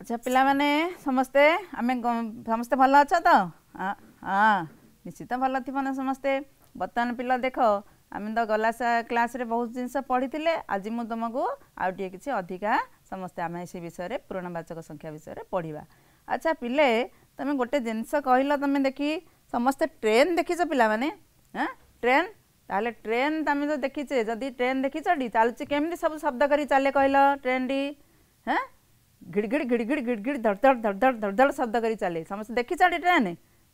আচ্ছা পিলামানে সমস্তে আমি সমস্তে ভালো অছ তো হ্যাঁ নিশ্চিত ভালো থিব না সমস্তে বর্তমান পিলা দেখ আমি তো গলা ক্লাসে বহু জিনিস পড়িলে আজ মু তোমাকে আউ টিকে কিছু অধিকা সমস্তে আমি সে বিষয়ে পুরণবাচক সংখ্যা বিষয়ে পড়া আচ্ছা পিলে তুমি গোটে জিনিস কহিল তুমি দেখি সমস্তে ট্রেন দেখিছ পিলা মানে হ্যাঁ ট্রেন তাহলে ট্রেন তুমি তো দেখিছে যদি ট্রেন দেখিছটি চালুছি কেমনি সব শব্দ করি চালে কহিল ট্রেনটি হ্যাঁ गिड़गिड़ गिड़गिड़ गिड़गिड़ धड़धड़ धड़धड़ धड़धड़ शब्द କରି ଚାଲେ ସମସ୍ତେ ଦେଖିଛାଟି ଟ୍ରେନ୍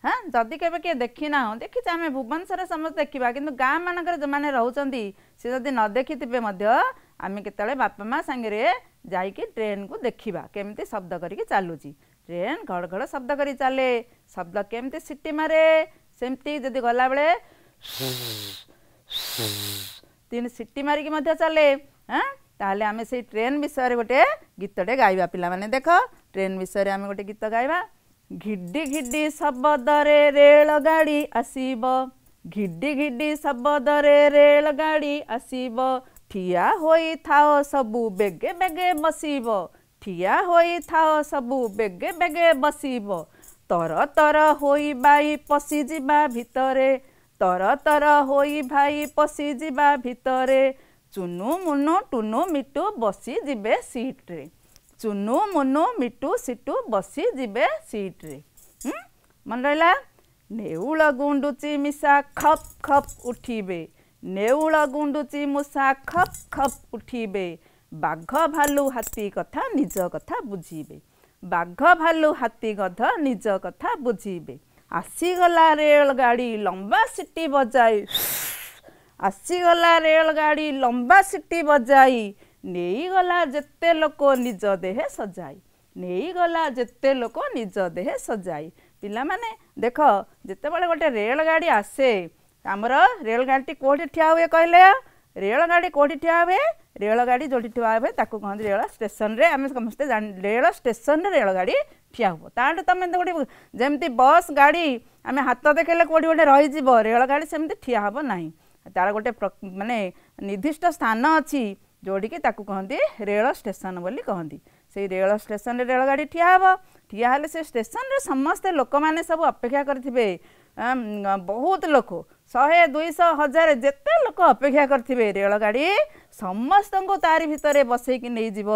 ହଁ ଯଦି କେବେ କିଏ ଦେଖିନାହୁଁ ଦେଖିଛେ ଆମେ ଭୁବନେଶ୍ୱରରେ ସମସ୍ତେ ଦେଖିବା କିନ୍ତୁ ଗାଁ ମାନଙ୍କରେ ଯେଉଁମାନେ ରହୁଛନ୍ତି ସେ ଯଦି ନ ଦେଖିଥିବେ ମଧ୍ୟ ଆମେ କେତେବେଳେ ବାପା ମା ସାଙ୍ଗରେ ଯାଇକି ଟ୍ରେନ୍କୁ ଦେଖିବା କେମିତି ଶବ୍ଦ କରିକି ଚାଲୁଛି ଟ୍ରେନ୍ ଘଡ଼ ଘଡ଼ ଶବ୍ଦ କରି ଚାଲେ ଶବ୍ଦ କେମିତି ସିଟି ମାରେ ସେମିତି ଯଦି ଗଲାବେଳେ ତିନି ସିଟି ମାରିକି ମଧ୍ୟ ଚାଲେ ହଁ ତାହେଲେ ଆମେ ସେଇ ଟ୍ରେନ୍ ବିଷୟରେ ଗୋଟେ ଗୀତଟେ ଗାଇବା ପିଲାମାନେ ଦେଖ ଟ୍ରେନ୍ ବିଷୟରେ ଆମେ ଗୋଟେ ଗୀତ ଗାଇବା ଘିଡ଼ି ଘିଡ଼ି ଶବଦରେ ରେଳ ଗାଡ଼ି ଆସିବ ଘିଡ଼ି ଘିଡ଼ି ଶବଦରେ ରେଳ ଗାଡ଼ି ଆସିବ ଠିଆ ହୋଇଥାଅ ସବୁ ବେଗେ ବେଗେ ବସିବ ଠିଆ ହୋଇଥାଅ ସବୁ ବେଗେ ବେଗେ ବସିବ ତର ତର ହୋଇ ବାଇ ପଶିଯିବା ଭିତରେ ତର ତର ହୋଇ ଭାଇ ପଶିଯିବା ଭିତରେ ଚୁନୁ ମୁନୁ ଟୁନୁ ମିଟୁ ବସି ଯିବେ ସିଟ୍ରେ ଚୁନୁ ମୁନୁ ମିଟୁ ସିଟୁ ବସି ଯିବେ ସିଟ୍ରେ ମନେ ରହିଲା ନେଉଳ ଗୁଣ୍ଡୁଚି ମିଶା ଖପ୍ ଖପ୍ ଉଠିବେ ନେଉଳ ଗୁଣ୍ଡୁଚି ମୂଷା ଖପ୍ ଖପ୍ ଉଠିବେ ବାଘ ଭାଲୁ ହାତୀ କଥା ନିଜ କଥା ବୁଝିବେ ବାଘ ଭାଲୁ ହାତୀ ଗଧ ନିଜ କଥା ବୁଝିବେ ଆସିଗଲା ରେଳ ଗାଡ଼ି ଲମ୍ବା ସିଟି ବଜାଇ ଆସିଗଲା ରେଳଗାଡ଼ି ଲମ୍ବା ସିଟି ବଜାଇ ନେଇଗଲା ଯେତେ ଲୋକ ନିଜ ଦେହେ ସଜାଇ ନେଇଗଲା ଯେତେ ଲୋକ ନିଜ ଦେହେ ସଜାଇ ପିଲାମାନେ ଦେଖ ଯେତେବେଳେ ଗୋଟେ ରେଳଗାଡ଼ି ଆସେ ଆମର ରେଳଗାଡ଼ିଟି କେଉଁଠି ଠିଆ ହୁଏ କହିଲେ ରେଳଗାଡ଼ି କେଉଁଠି ଠିଆ ହୁଏ ରେଳଗାଡ଼ି ଯେଉଁଠି ଠିଆ ହୁଏ ତାକୁ କହନ୍ତି ରେଳ ଷ୍ଟେସନରେ ଆମେ ସମସ୍ତେ ରେଳ ଷ୍ଟେସନରେ ରେଳଗାଡ଼ି ଠିଆ ହେବ ତାଠୁ ତୁମେ ଗୋଟେ ଯେମିତି ବସ୍ ଗାଡ଼ି ଆମେ ହାତ ଦେଖେଇଲେ କେଉଁଠି ଗୋଟେ ରହିଯିବ ରେଳଗାଡ଼ି ସେମିତି ଠିଆ ହେବ ନାହିଁ ତା'ର ଗୋଟେ ମାନେ ନିର୍ଦ୍ଦିଷ୍ଟ ସ୍ଥାନ ଅଛି ଯେଉଁଠିକି ତାକୁ କହନ୍ତି ରେଳ ଷ୍ଟେସନ ବୋଲି କହନ୍ତି ସେଇ ରେଳ ଷ୍ଟେସନରେ ରେଳଗାଡ଼ି ଠିଆ ହେବ ଠିଆ ହେଲେ ସେ ଷ୍ଟେସନରେ ସମସ୍ତେ ଲୋକମାନେ ସବୁ ଅପେକ୍ଷା କରିଥିବେ ବହୁତ ଲୋକ ଶହେ ଦୁଇଶହ ହଜାର ଯେତେ ଲୋକ ଅପେକ୍ଷା କରିଥିବେ ରେଳଗାଡ଼ି ସମସ୍ତଙ୍କୁ ତାରି ଭିତରେ ବସେଇକି ନେଇଯିବ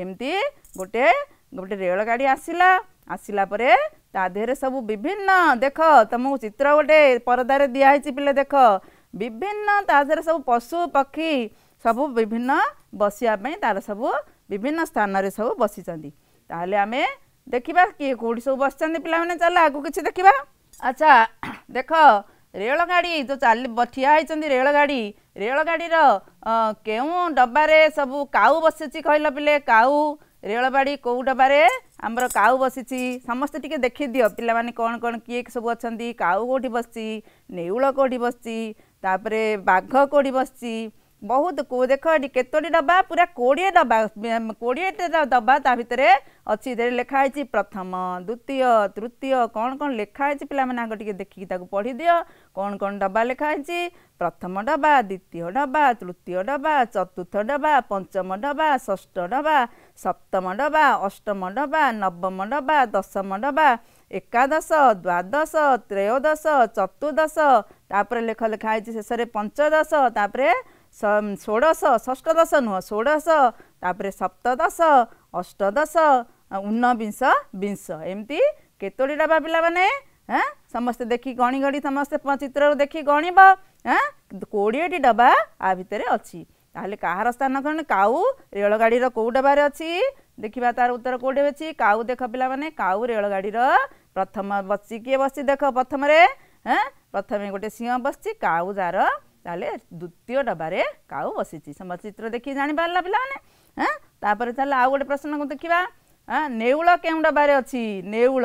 ଏମିତି ଗୋଟେ ଗୋଟେ ରେଳଗାଡ଼ି ଆସିଲା ଆସିଲା ପରେ ତା ଦେହରେ ସବୁ ବିଭିନ୍ନ ଦେଖ ତୁମକୁ ଚିତ୍ର ଗୋଟେ ପରଦାରେ ଦିଆହେଇଛି ପିଲେ ଦେଖ विभिन्न त पशुपक्षी सब विभिन्न बसिप तार सब विभिन्न स्थानले सबै बसि तसि पि चाहिँ आगो कि अच्छा देख गाडी जो चाहिँ ठिया रेगाडि केही डबारे सबै काउ बसि कहिला बेगाडि केही डबारे आम काउ बसि समेट देखिदियो पिने कि सबै अनि काउ के बसि नेउल के बसिच ତାପରେ ବାଘ କୋଡ଼ି ବସିଛି ବହୁତ ଦେଖ ଏଠି କେତୋଟି ଡବା ପୁରା କୋଡ଼ିଏ ଡବା କୋଡ଼ିଏଟି ଡବା ତା ଭିତରେ ଅଛି ଲେଖା ହେଇଛି ପ୍ରଥମ ଦ୍ୱିତୀୟ ତୃତୀୟ କ'ଣ କ'ଣ ଲେଖା ହେଇଛି ପିଲାମାନଙ୍କ ଟିକେ ଦେଖିକି ତାକୁ ପଢ଼ିଦିଅ କ'ଣ କ'ଣ ଡବା ଲେଖା ହେଇଛି ପ୍ରଥମ ଡବା ଦ୍ୱିତୀୟ ଡବା ତୃତୀୟ ଡବା ଚତୁର୍ଥ ଡବା ପଞ୍ଚମ ଡବା ଷଷ୍ଠ ଡବା ସପ୍ତମ ଡବା ଅଷ୍ଟମ ଡବା ନବମ ଡବା ଦଶମ ଡବା ଏକାଦଶ ଦ୍ୱାଦଶ ତ୍ରୟୋଦଶ ଚତୁର୍ଦ୍ଦଶ ତାପରେ ଲେଖ ଲେଖା ହେଇଛି ଶେଷରେ ପଞ୍ଚଦଶ ତାପରେ ଷୋଡ଼ଶ ଷଷ୍ଠଦଶ ନୁହଁ ଷୋଡ଼ଶ ତାପରେ ସପ୍ତଦଶ ଅଷ୍ଟଦଶ ଉନବିଂଶ ବିଂଶ ଏମିତି କେତୋଟିଟା ବା ପିଲାମାନେ ହଁ ସମସ୍ତେ ଦେଖି ଗଣି ଗଣି ସମସ୍ତେ ଚିତ୍ରରୁ ଦେଖି ଗଣିବ ହଁ କୋଡ଼ିଏଟି ଡବା ଆ ଭିତରେ ଅଛି ତାହେଲେ କାହାର ସ୍ଥାନ କ'ଣ କାଉ ରେଳଗାଡ଼ିର କେଉଁ ଡବାରେ ଅଛି ଦେଖିବା ତାର ଉତ୍ତର କେଉଁଠି ଅଛି କାଉ ଦେଖ ପିଲାମାନେ କାଉ ରେଳଗାଡ଼ିର ପ୍ରଥମ ବସି କିଏ ବସିଛି ଦେଖ ପ୍ରଥମରେ ହଁ ପ୍ରଥମେ ଗୋଟେ ସିଂହ ବସିଛି କାଉ ଯାର ତାହେଲେ ଦ୍ୱିତୀୟ ଡବାରେ କାଉ ବସିଛି ସମସ୍ତ ଚିତ୍ର ଦେଖିକି ଜାଣିପାରିଲା ପିଲାମାନେ ହଁ ତାପରେ ତାହେଲେ ଆଉ ଗୋଟେ ପ୍ରଶ୍ନକୁ ଦେଖିବା ହଁ ନେଉଳ କେଉଁ ଡବାରେ ଅଛି ନେଉଳ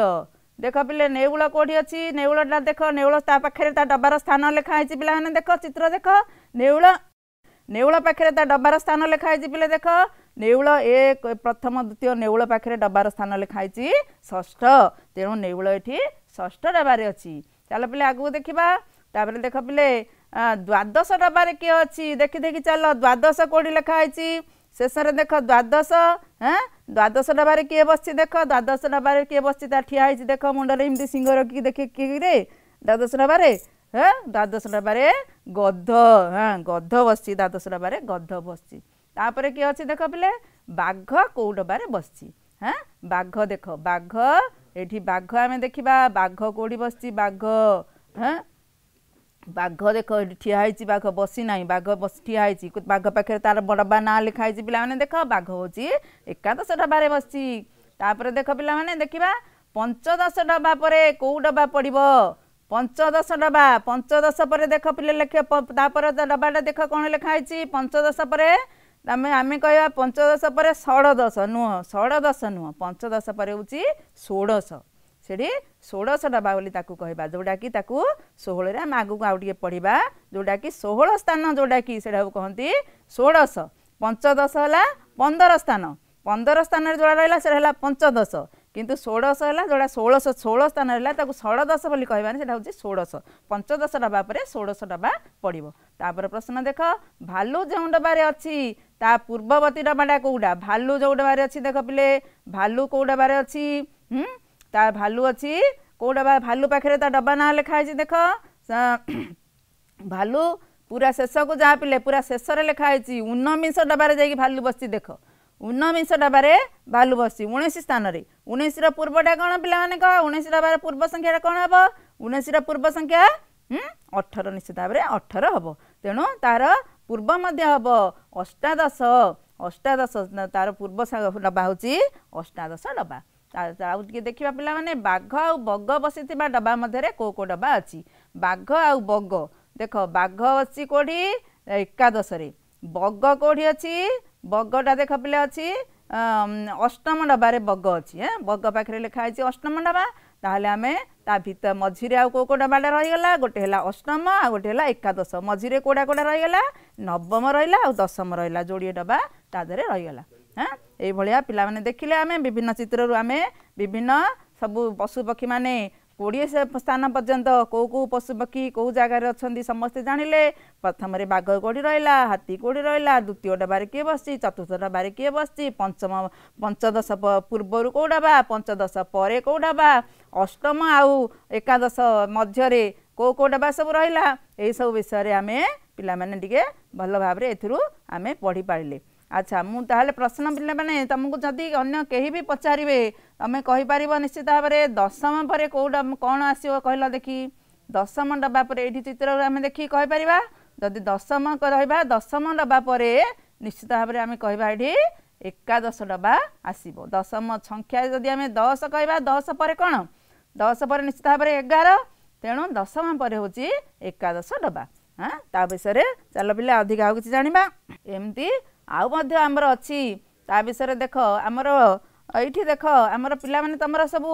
ଦେଖ ପିଲେ ନେଉଳ କେଉଁଠି ଅଛି ନେଉଳଟା ଦେଖ ନେଉଳ ତା ପାଖରେ ତା ଡବାର ସ୍ଥାନ ଲେଖା ହେଇଛି ପିଲାମାନେ ଦେଖ ଚିତ୍ର ଦେଖ ନେଉଳ ନେଉଳ ପାଖରେ ତା ଡବାର ସ୍ଥାନ ଲେଖାହେଇଛି ପିଲେ ଦେଖ ନେଉଳ ଏ ପ୍ରଥମ ଦ୍ୱିତୀୟ ନେଉଳ ପାଖରେ ଡବାର ସ୍ଥାନ ଲେଖାହେଇଛି ଷଷ୍ଠ ତେଣୁ ନେଉଳ ଏଠି ଷଷ୍ଠ ଡବାରେ ଅଛି ଚାଲ ପିଲେ ଆଗକୁ ଦେଖିବା ତାପରେ ଦେଖ ପିଲେ ଦ୍ୱାଦଶ ଡବାରେ କିଏ ଅଛି ଦେଖି ଦେଖି ଚାଲ ଦ୍ୱାଦଶ କେଉଁଠି ଲେଖାହେଇଛି ଶେଷରେ ଦେଖ ଦ୍ୱାଦଶ ହଁ ଦ୍ୱାଦଶ ଡବାରେ କିଏ ବସିଛି ଦେଖ ଦ୍ୱାଦଶ ଡବାରେ କିଏ ବସିଛି ତା ଠିଆ ହେଇଛି ଦେଖ ମୁଣ୍ଡରେ ଏମିତି ସିଂହ ରଖିକି ଦେଖିକିରେ ଦ୍ୱାଦଶ ଡବାରେ ହଁ ଦ୍ୱାଦଶ ଡବାରେ ଗଧ ହଁ ଗଧ ବସିଛି ଦ୍ୱାଦଶ ଡବାରେ ଗଧ ବସିଛି ତାପରେ କିଏ ଅଛି ଦେଖ ପିଲେ ବାଘ କେଉଁ ଡବାରେ ବସିଛି ହଁ ବାଘ ଦେଖ ବାଘ ଏଠି ବାଘ ଆମେ ଦେଖିବା ବାଘ କେଉଁଠି ବସିଛି ବାଘ ହଁ ବାଘ ଦେଖ ଏଠି ଠିଆ ହେଇଛି ବାଘ ବସି ନାହିଁ ବାଘ ବସି ଠିଆ ହେଇଛି ବାଘ ପାଖରେ ତାର ଡବା ନାଁ ଲେଖା ହେଇଛି ପିଲାମାନେ ଦେଖ ବାଘ ହେଉଛି ଏକାଦଶ ଡବାରେ ବସିଛି ତାପରେ ଦେଖ ପିଲାମାନେ ଦେଖିବା ପଞ୍ଚଦଶ ଡବା ପରେ କେଉଁ ଡବା ପଡ଼ିବ ପଞ୍ଚଦଶ ଡବା ପଞ୍ଚଦଶ ପରେ ଦେଖ ପିଲେ ଲେଖ ତାପରେ ଡବାଟା ଦେଖ କ'ଣ ଲେଖା ହେଇଛି ପଞ୍ଚଦଶ ପରେ ଆମେ ଆମେ କହିବା ପଞ୍ଚଦଶ ପରେ ଷଡ଼ଦଶ ନୁହଁ ଷଡ଼ଦଶ ନୁହଁ ପଞ୍ଚଦଶ ପରେ ହେଉଛି ଷୋଡ଼ଶ ସେଠି ଷୋଡ଼ଶ ଡବା ବୋଲି ତାକୁ କହିବା ଯେଉଁଟାକି ତାକୁ ଷୋହଳରେ ଆମେ ଆଗକୁ ଆଉ ଟିକେ ପଢ଼ିବା ଯେଉଁଟାକି ଷୋହଳ ସ୍ଥାନ ଯେଉଁଟାକି ସେଇଟାକୁ କହନ୍ତି ଷୋଡ଼ଶ ପଞ୍ଚଦଶ ହେଲା ପନ୍ଦର ସ୍ଥାନ ପନ୍ଦର ସ୍ଥାନରେ ଯେଉଁଟା ରହିଲା ସେଇଟା ହେଲା ପଞ୍ଚଦଶ କିନ୍ତୁ ଷୋଡ଼ଶ ହେଲା ଯେଉଁଟା ଷୋଳଶହ ଷୋହଳ ସ୍ଥାନ ହେଲା ତାକୁ ଷଡ଼ଦଶ ବୋଲି କହିବାନି ସେଇଟା ହେଉଛି ଷୋଡ଼ଶ ପଞ୍ଚଦଶ ଡବା ପରେ ଷୋଡ଼ଶ ଡବା ପଡ଼ିବ ତାପରେ ପ୍ରଶ୍ନ ଦେଖ ଭାଲୁ ଯେଉଁ ଡବାରେ ଅଛି ତା ପୂର୍ବବର୍ତ୍ତୀ ଡବାଟା କେଉଁଟା ଭାଲୁ ଯେଉଁ ଡବାରେ ଅଛି ଦେଖ ପିଲେ ଭାଲୁ କେଉଁ ଡବାରେ ଅଛି ତା ଭାଲୁ ଅଛି କେଉଁ ଡବା ଭାଲୁ ପାଖରେ ତା ଡବା ନାଁ ଲେଖା ହେଇଛି ଦେଖ ଭାଲୁ ପୁରା ଶେଷକୁ ଯାହା ପିଲେ ପୁରା ଶେଷରେ ଲେଖା ହେଇଛି ଉନବିଂଶ ଡବାରେ ଯାଇକି ଭାଲୁ ବସିଛି ଦେଖ ଉନବିଂଶ ଡବାରେ ବାଲୁ ବସି ଉଣେଇଶ ସ୍ଥାନରେ ଉଣେଇଶର ପୂର୍ବଟା କ'ଣ ପିଲାମାନେ କହ ଉଣେଇଶ ଡବାର ପୂର୍ବ ସଂଖ୍ୟାଟା କ'ଣ ହେବ ଉଣେଇଶର ପୂର୍ବ ସଂଖ୍ୟା ଅଠର ନିଶ୍ଚିତ ଭାବରେ ଅଠର ହେବ ତେଣୁ ତାର ପୂର୍ବ ମଧ୍ୟ ହେବ ଅଷ୍ଟାଦଶ ଅଷ୍ଟାଦଶ ତାର ପୂର୍ବ ଡବା ହେଉଛି ଅଷ୍ଟାଦଶ ଡବା ଆଉ ଟିକେ ଦେଖିବା ପିଲାମାନେ ବାଘ ଆଉ ବଗ ବସିଥିବା ଡବା ମଧ୍ୟରେ କେଉଁ କେଉଁ ଡବା ଅଛି ବାଘ ଆଉ ବଗ ଦେଖ ବାଘ ଅଛି କେଉଁଠି ଏକାଦଶରେ ବଗ କେଉଁଠି ଅଛି ବଗଟା ଦେଖ ପିଲା ଅଛି ଅଷ୍ଟମ ଡବାରେ ବଗ ଅଛି ହଁ ବଗ ପାଖରେ ଲେଖା ହେଇଛି ଅଷ୍ଟମ ଡବା ତାହେଲେ ଆମେ ତା ଭିତରେ ମଝିରେ ଆଉ କେଉଁ କେଉଁ ଡବାଟା ରହିଗଲା ଗୋଟେ ହେଲା ଅଷ୍ଟମ ଆଉ ଗୋଟେ ହେଲା ଏକାଦଶ ମଝିରେ କେଉଁଟା କେଉଁଟା ରହିଗଲା ନବମ ରହିଲା ଆଉ ଦଶମ ରହିଲା ଯୋଡ଼ିଏ ଡବା ତା ଦେହରେ ରହିଗଲା ହଁ ଏଇଭଳିଆ ପିଲାମାନେ ଦେଖିଲେ ଆମେ ବିଭିନ୍ନ ଚିତ୍ରରୁ ଆମେ ବିଭିନ୍ନ ସବୁ ପଶୁପକ୍ଷୀମାନେ କୋଡ଼ିଏ ସ୍ଥାନ ପର୍ଯ୍ୟନ୍ତ କେଉଁ କେଉଁ ପଶୁପକ୍ଷୀ କେଉଁ ଜାଗାରେ ଅଛନ୍ତି ସମସ୍ତେ ଜାଣିଲେ ପ୍ରଥମରେ ବାଘ କୋଡ଼ି ରହିଲା ହାତୀ କୋଡ଼ି ରହିଲା ଦ୍ୱିତୀୟ ଡବାରେ କିଏ ବସିଛି ଚତୁର୍ଥ ଡବାରେ କିଏ ବସିଛି ପଞ୍ଚମ ପଞ୍ଚଦଶ ପୂର୍ବରୁ କେଉଁ ଡବା ପଞ୍ଚଦଶ ପରେ କେଉଁ ଡବା ଅଷ୍ଟମ ଆଉ ଏକାଦଶ ମଧ୍ୟରେ କେଉଁ କେଉଁ ଡବା ସବୁ ରହିଲା ଏହିସବୁ ବିଷୟରେ ଆମେ ପିଲାମାନେ ଟିକେ ଭଲ ଭାବରେ ଏଥିରୁ ଆମେ ପଢ଼ିପାରିଲେ ଆଚ୍ଛା ମୁଁ ତାହେଲେ ପ୍ରଶ୍ନ ପିଲାମାନେ ତୁମକୁ ଯଦି ଅନ୍ୟ କେହି ବି ପଚାରିବେ ତୁମେ କହିପାରିବ ନିଶ୍ଚିତ ଭାବରେ ଦଶମ ପରେ କେଉଁଟା କ'ଣ ଆସିବ କହିଲ ଦେଖି ଦଶମ ଡବା ପରେ ଏଇଠି ଚିତ୍ର ଆମେ ଦେଖିକି କହିପାରିବା ଯଦି ଦଶମ ରହିବା ଦଶମ ଡବା ପରେ ନିଶ୍ଚିତ ଭାବରେ ଆମେ କହିବା ଏଠି ଏକାଦଶ ଡବା ଆସିବ ଦଶମ ସଂଖ୍ୟା ଯଦି ଆମେ ଦଶ କହିବା ଦଶ ପରେ କ'ଣ ଦଶ ପରେ ନିଶ୍ଚିତ ଭାବରେ ଏଗାର ତେଣୁ ଦଶମ ପରେ ହେଉଛି ଏକାଦଶ ଡବା ହଁ ତା ବିଷୟରେ ଚାଲ ପିଲା ଅଧିକା ଆଉ କିଛି ଜାଣିବା ଏମିତି ଆଉ ମଧ୍ୟ ଆମର ଅଛି ତା ବିଷୟରେ ଦେଖ ଆମର ଏଇଠି ଦେଖ ଆମର ପିଲାମାନେ ତୁମର ସବୁ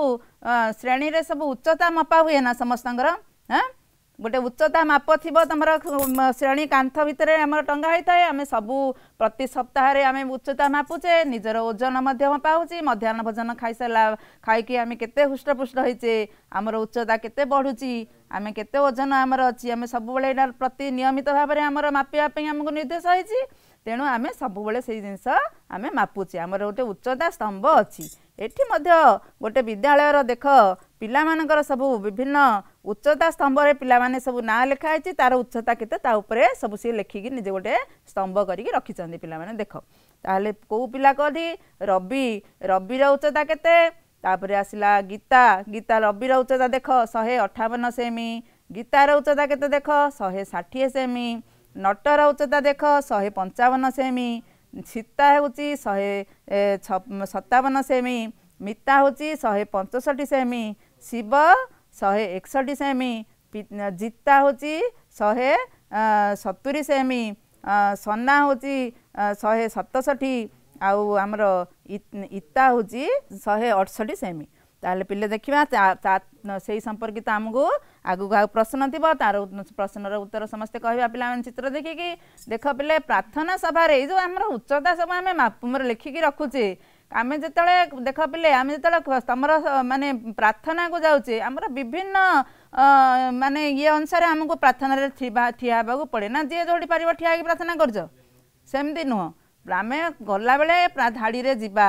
ଶ୍ରେଣୀରେ ସବୁ ଉଚ୍ଚତା ମପା ହୁଏ ନା ସମସ୍ତଙ୍କର ହଁ ଗୋଟେ ଉଚ୍ଚତା ମାପ ଥିବ ତୁମର ଶ୍ରେଣୀ କାନ୍ଥ ଭିତରେ ଆମର ଟଙ୍ଗା ହୋଇଥାଏ ଆମେ ସବୁ ପ୍ରତି ସପ୍ତାହରେ ଆମେ ଉଚ୍ଚତା ମାପୁଛେ ନିଜର ଓଜନ ମଧ୍ୟ ମପା ହେଉଛି ମଧ୍ୟାହ୍ନ ଭୋଜନ ଖାଇସାରିଲା ଖାଇକି ଆମେ କେତେ ହୃଷ୍ଟପୃଷ୍ଟ ହେଇଛେ ଆମର ଉଚ୍ଚତା କେତେ ବଢ଼ୁଛି ଆମେ କେତେ ଓଜନ ଆମର ଅଛି ଆମେ ସବୁବେଳେ ଏଇଟା ପ୍ରତି ନିୟମିତ ଭାବରେ ଆମର ମାପିବା ପାଇଁ ଆମକୁ ନିର୍ଦ୍ଦେଶ ହେଇଛି ତେଣୁ ଆମେ ସବୁବେଳେ ସେଇ ଜିନିଷ ଆମେ ମାପୁଛେ ଆମର ଗୋଟେ ଉଚ୍ଚତା ସ୍ତମ୍ଭ ଅଛି ଏଠି ମଧ୍ୟ ଗୋଟେ ବିଦ୍ୟାଳୟର ଦେଖ ପିଲାମାନଙ୍କର ସବୁ ବିଭିନ୍ନ ଉଚ୍ଚତା ସ୍ତମ୍ଭରେ ପିଲାମାନେ ସବୁ ନାଁ ଲେଖା ହେଇଛି ତା'ର ଉଚ୍ଚତା କେତେ ତା ଉପରେ ସବୁ ସିଏ ଲେଖିକି ନିଜେ ଗୋଟେ ସ୍ତମ୍ଭ କରିକି ରଖିଛନ୍ତି ପିଲାମାନେ ଦେଖ ତାହେଲେ କେଉଁ ପିଲା କହନ୍ତି ରବି ରବିର ଉଚ୍ଚତା କେତେ ତାପରେ ଆସିଲା ଗୀତା ଗୀତା ରବିର ଉଚ୍ଚତା ଦେଖ ଶହେ ଅଠାବନ ସେମି ଗୀତାର ଉଚ୍ଚତା କେତେ ଦେଖ ଶହେ ଷାଠିଏ ସେମି ନଟର ଉଚ୍ଚତା ଦେଖ ଶହେ ପଞ୍ଚାବନ ସେମି ଛିତା ହେଉଛି ଶହେ ସତାବନ ସେମି ମିତା ହେଉଛି ଶହେ ପଞ୍ଚଷଠି ସେମି ଶିବ ଶହେ ଏକଷଠି ସେମି ଜିତା ହେଉଛି ଶହେ ସତୁରୀ ସେମି ସନା ହେଉଛି ଶହେ ସତଷଠି ଆଉ ଆମର ଇତା ହେଉଛି ଶହେ ଅଠଷଠି ସେମି ତାହେଲେ ପିଲେ ଦେଖିବା ସେଇ ସମ୍ପର୍କିତ ଆମକୁ ଆଗକୁ ଆଉ ପ୍ରଶ୍ନ ଥିବ ତାର ପ୍ରଶ୍ନର ଉତ୍ତର ସମସ୍ତେ କହିବା ପିଲାମାନେ ଚିତ୍ର ଦେଖିକି ଦେଖ ପିଲେ ପ୍ରାର୍ଥନା ସଭାରେ ଏଇ ଯେଉଁ ଆମର ଉଚ୍ଚତା ସବୁ ଆମେ ମାପୁମରେ ଲେଖିକି ରଖୁଛେ ଆମେ ଯେତେବେଳେ ଦେଖ ପିଲେ ଆମେ ଯେତେବେଳେ ତମର ମାନେ ପ୍ରାର୍ଥନାକୁ ଯାଉଛେ ଆମର ବିଭିନ୍ନ ମାନେ ଇଏ ଅନୁସାରେ ଆମକୁ ପ୍ରାର୍ଥନାରେ ଥିବା ଠିଆ ହେବାକୁ ପଡ଼େ ନା ଯିଏ ଯେଉଁଠି ପାରିବ ଠିଆ ହେଇକି ପ୍ରାର୍ଥନା କରୁଛ ସେମିତି ନୁହଁ ଆମେ ଗଲାବେଳେ ଧାଡ଼ିରେ ଯିବା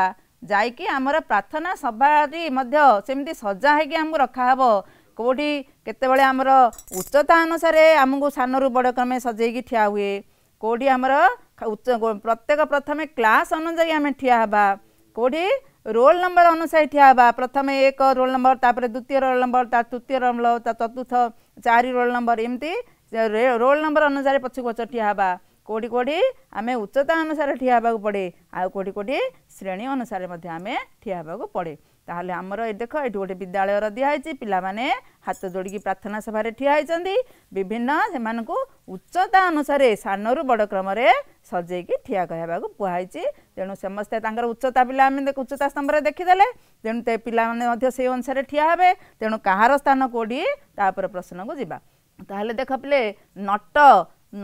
ଯାଇକି ଆମର ପ୍ରାର୍ଥନା ସଭାଟି ମଧ୍ୟ ସେମିତି ସଜା ହେଇକି ଆମକୁ ରଖାହେବ କେଉଁଠି କେତେବେଳେ ଆମର ଉଚ୍ଚତା ଅନୁସାରେ ଆମକୁ ସାନରୁ ବଡ଼ କ୍ରମେ ସଜେଇକି ଠିଆ ହୁଏ କେଉଁଠି ଆମର ଉଚ୍ଚ ପ୍ରତ୍ୟେକ ପ୍ରଥମେ କ୍ଲାସ୍ ଅନୁଯାୟୀ ଆମେ ଠିଆ ହେବା କେଉଁଠି ରୋଲ୍ ନମ୍ବର ଅନୁସାରେ ଠିଆ ହେବା ପ୍ରଥମେ ଏକ ରୋଲ୍ ନମ୍ବର ତାପରେ ଦ୍ୱିତୀୟ ରୋଲ୍ ନମ୍ବର ତା ତୃତୀୟ ରୋଲ୍ ନମ୍ବର ତା ଚତୁର୍ଥ ଚାରି ରୋଲ୍ ନମ୍ବର ଏମିତି ରୋଲ୍ ନମ୍ବର ଅନୁସାରେ ପଛକୁ ପଛ ଠିଆ ହେବା କେଉଁଠି କେଉଁଠି ଆମେ ଉଚ୍ଚତା ଅନୁସାରେ ଠିଆ ହେବାକୁ ପଡ଼େ ଆଉ କେଉଁଠି କେଉଁଠି ଶ୍ରେଣୀ ଅନୁସାରେ ମଧ୍ୟ ଆମେ ଠିଆ ହେବାକୁ ପଡ଼େ ତାହେଲେ ଆମର ଏ ଦେଖ ଏଠି ଗୋଟେ ବିଦ୍ୟାଳୟର ଦିଆହେଇଛି ପିଲାମାନେ ହାତ ଯୋଡ଼ିକି ପ୍ରାର୍ଥନା ସଭାରେ ଠିଆ ହେଇଛନ୍ତି ବିଭିନ୍ନ ସେମାନଙ୍କୁ ଉଚ୍ଚତା ଅନୁସାରେ ସାନରୁ ବଡ଼ କ୍ରମରେ ସଜେଇକି ଠିଆ କରାଇବାକୁ କୁହାହେଇଛି ତେଣୁ ସମସ୍ତେ ତାଙ୍କର ଉଚ୍ଚତା ପିଲା ଆମେ ଉଚ୍ଚତା ସ୍ତମ୍ଭରେ ଦେଖିଦେଲେ ତେଣୁ ତେ ପିଲାମାନେ ମଧ୍ୟ ସେଇ ଅନୁସାରେ ଠିଆ ହେବେ ତେଣୁ କାହାର ସ୍ଥାନ କେଉଁଠି ତା'ପରେ ପ୍ରଶ୍ନକୁ ଯିବା ତାହେଲେ ଦେଖ ପିଲେ ନଟ